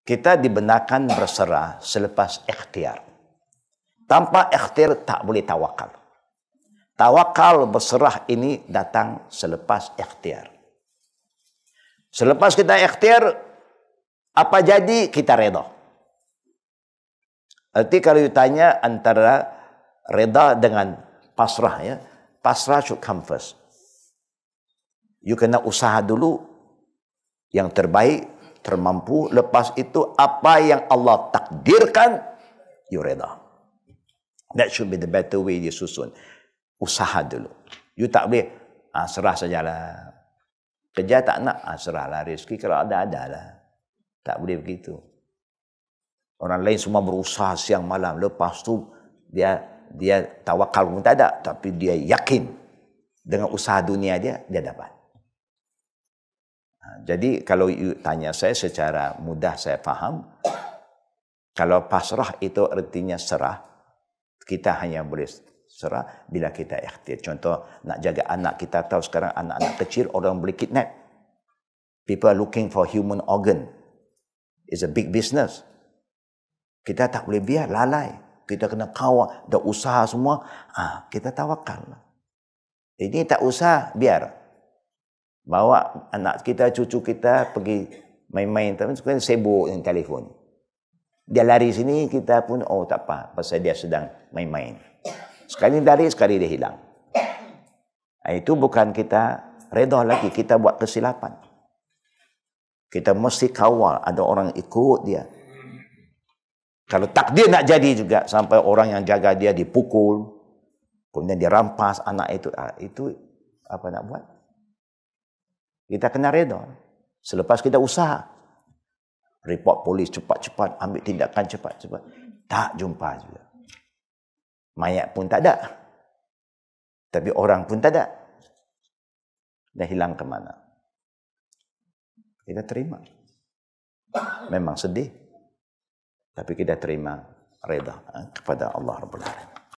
Kita dibenarkan berserah selepas ikhtiar. Tanpa ikhtiar tak boleh tawakal. Tawakal berserah ini datang selepas ikhtiar. Selepas kita ikhtiar, apa jadi kita redha. Arti kalau ditanya antara redha dengan pasrah ya, pasrah should come first. You kena usaha dulu yang terbaik termampu. Lepas itu apa yang Allah takdirkan, you reda. That should be the better way dia susun. Usaha dulu. You tak boleh, ha, serah lah. Kerja tak nak, ha, lah Rezeki kalau ada, ada lah, Tak boleh begitu. Orang lain semua berusaha siang malam. Lepas tu dia dia tawakal pun tak ada. Tapi dia yakin dengan usaha dunia dia, dia dapat. Ha, jadi kalau you tanya saya secara mudah saya faham, kalau pasrah itu artinya serah, kita hanya boleh serah bila kita ikhtiar. Contoh nak jaga anak kita tahu sekarang anak-anak kecil orang boleh kidnap. People are looking for human organ. It's a big business. Kita tak boleh biar lalai. Kita kena kawal, dah usaha semua. Ah, ha, kita tawakal. Ini tak usah biar bawa anak kita, cucu kita pergi main-main tapi sekali sibuk dengan telefon. Dia lari sini, kita pun oh tak apa pasal dia sedang main-main. Sekali lari, sekali dia hilang. Ah, itu bukan kita reda lagi, kita buat kesilapan. Kita mesti kawal ada orang ikut dia. Kalau takdir nak jadi juga sampai orang yang jaga dia dipukul, kemudian dirampas anak itu, ah, itu apa nak buat? Kita kena reda. Selepas kita usaha. Report polis cepat-cepat. Ambil tindakan cepat-cepat. Tak jumpa juga. Mayat pun tak ada. Tapi orang pun tak ada. Dah hilang ke mana. Kita terima. Memang sedih. Tapi kita terima reda eh, kepada Allah Rabbul Alamin.